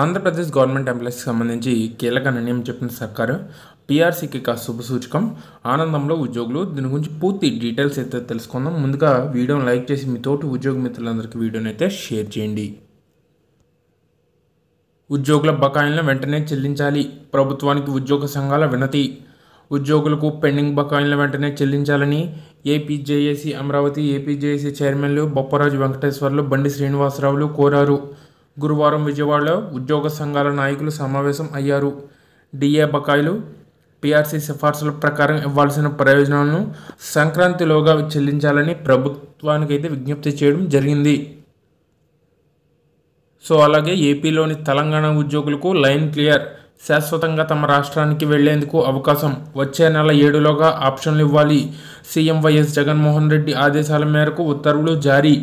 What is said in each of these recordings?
Andhra Pradesh government ఎంప్లాయీస్కి సంబంధించి కీలక నిర్ణయం చెప్పిన సర్కారు పీఆర్సీకి కాస్త శుభసూచకం ఆనందంలో ఉద్యోగులు దీని గురించి పూర్తి డీటెయిల్స్ అయితే తెలుసుకుందాం ముందుగా వీడియోని లైక్ చేసి మీ తోటి ఉద్యోగ మిత్రులందరికీ వీడియోని అయితే షేర్ చేయండి ఉద్యోగుల బకాయిలను వెంటనే చెల్లించాలి ప్రభుత్వానికి ఉద్యోగ సంఘాల వినతి ఉద్యోగులకు పెండింగ్ బకాయిలను వెంటనే చెల్లించాలని ఏపీజేఏసీ అమరావతి ఏపీజేఏసీ చైర్మన్లు బొప్పరాజు వెంకటేశ్వర్లు బండి శ్రీనివాసరావులు కోరారు గురువారం విజయవాడలో ఉద్యోగ సంఘాల నాయకులు సమావేశం అయ్యారు డిఏ బకాయిలు పీఆర్సీ సిఫార్సుల ప్రకారం ఇవ్వాల్సిన ప్రయోజనాలను సంక్రాంతిలోగా చెల్లించాలని ప్రభుత్వానికైతే విజ్ఞప్తి చేయడం జరిగింది సో అలాగే ఏపీలోని తెలంగాణ ఉద్యోగులకు లైన్ క్లియర్ శాశ్వతంగా తమ రాష్ట్రానికి వెళ్లేందుకు అవకాశం వచ్చే నెల ఏడులోగా ఆప్షన్లు ఇవ్వాలి సీఎం వైఎస్ జగన్మోహన్ రెడ్డి ఆదేశాల మేరకు ఉత్తర్వులు జారీ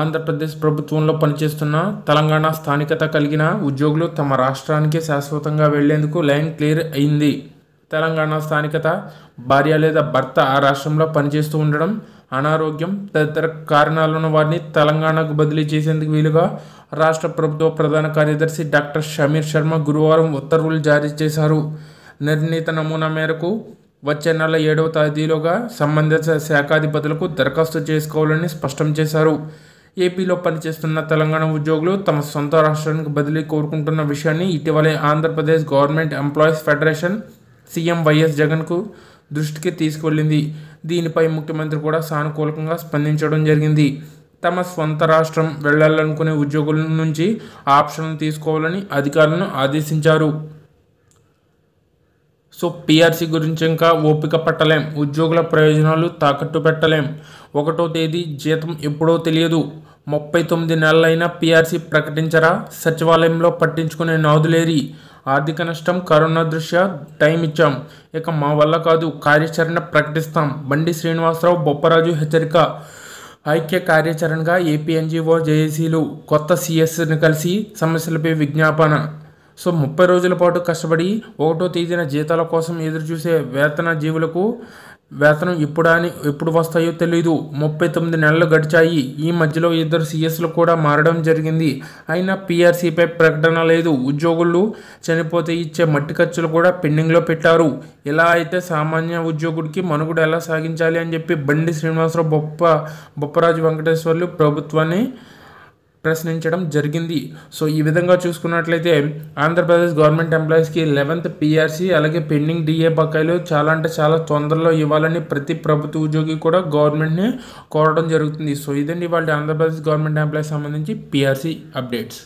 ఆంధ్రప్రదేశ్ ప్రభుత్వంలో పనిచేస్తున్న తెలంగాణ స్థానికత కలిగిన ఉద్యోగులు తమ రాష్ట్రానికే శాశ్వతంగా వెళ్లేందుకు లైన్ క్లియర్ అయింది తెలంగాణ స్థానికత భార్య లేదా భర్త ఆ రాష్ట్రంలో పనిచేస్తూ ఉండడం అనారోగ్యం తదితర కారణాలను వారిని తెలంగాణకు బదిలీ చేసేందుకు వీలుగా రాష్ట్ర ప్రభుత్వ ప్రధాన కార్యదర్శి డాక్టర్ షమీర్ శర్మ గురువారం ఉత్తర్వులు జారీ చేశారు నిర్ణీత నమూనా మేరకు వచ్చే నెల ఏడవ తేదీలోగా సంబంధిత శాఖాధిపతులకు దరఖాస్తు చేసుకోవాలని స్పష్టం చేశారు ఏపీలో పనిచేస్తున్న తెలంగాణ ఉద్యోగులు తమ సొంత రాష్ట్రానికి బదిలీ కోరుకుంటున్న విషయాన్ని ఇటీవలే Andhra Pradesh government employees federation CM YS జగన్కు దృష్టికి తీసుకువెళ్ళింది దీనిపై ముఖ్యమంత్రి కూడా సానుకూలంగా స్పందించడం జరిగింది తమ స్వంత రాష్ట్రం వెళ్ళాలనుకునే ఉద్యోగుల నుంచి ఆప్షన్లు తీసుకోవాలని అధికారులను ఆదేశించారు సో పీఆర్సీ గురించి ఇంకా ఓపిక పట్టలేం ఉద్యోగుల ప్రయోజనాలు తాకట్టు పెట్టలేం ఒకటో తేదీ జీతం ఎప్పుడో తెలియదు ముప్పై తొమ్మిది నెలలైనా పీఆర్సీ ప్రకటించరా సచివాలయంలో పట్టించుకునే నాదులేరి ఆర్థిక నష్టం కరోనా దృష్ట్యా టైం ఇచ్చాం ఇక మా వల్ల కాదు కార్యాచరణ ప్రకటిస్తాం బండి శ్రీనివాసరావు బొప్పరాజు హెచ్చరిక ఐక్య కార్యాచరణగా ఏపీఎన్జిఓ జేఏసీలు కొత్త సిఎస్ని కలిసి సమస్యలపై విజ్ఞాపన సో ముప్పై రోజుల పాటు కష్టపడి ఒకటో తేదీన జీతాల కోసం ఎదురుచూసే వేతన జీవులకు వేతనం ఇప్పుడు అని ఎప్పుడు వస్తాయో తెలీదు ముప్పై తొమ్మిది నెలలు గడిచాయి ఈ మధ్యలో ఇద్దరు సీఎస్లు కూడా మారడం జరిగింది అయినా పీఆర్సీపై ప్రకటన లేదు ఉద్యోగులు చనిపోతే ఇచ్చే మట్టి ఖర్చులు కూడా పెండింగ్లో పెట్టారు ఇలా అయితే సామాన్య ఉద్యోగుడికి మనుగుడు ఎలా సాగించాలి అని చెప్పి బండి శ్రీనివాసరావు బొప్ప బొప్పరాజు వెంకటేశ్వర్లు ప్రభుత్వాన్ని ప్రశ్నించడం జరిగింది సో ఈ విధంగా చూసుకున్నట్లయితే ఆంధ్రప్రదేశ్ గవర్నమెంట్ ఎంప్లాయీస్కి లెవెంత్ పీఆర్సీ అలాగే పెండింగ్ డిఏ బకాయిలు చాలా అంటే చాలా తొందరలో ఇవ్వాలని ప్రతి ప్రభుత్వ ఉద్యోగి కూడా గవర్నమెంట్ని కోరడం జరుగుతుంది సో ఇదండి వాళ్ళ ఆంధ్రప్రదేశ్ గవర్నమెంట్ ఎంప్లాయీస్ సంబంధించి పిఆర్సీ అప్డేట్స్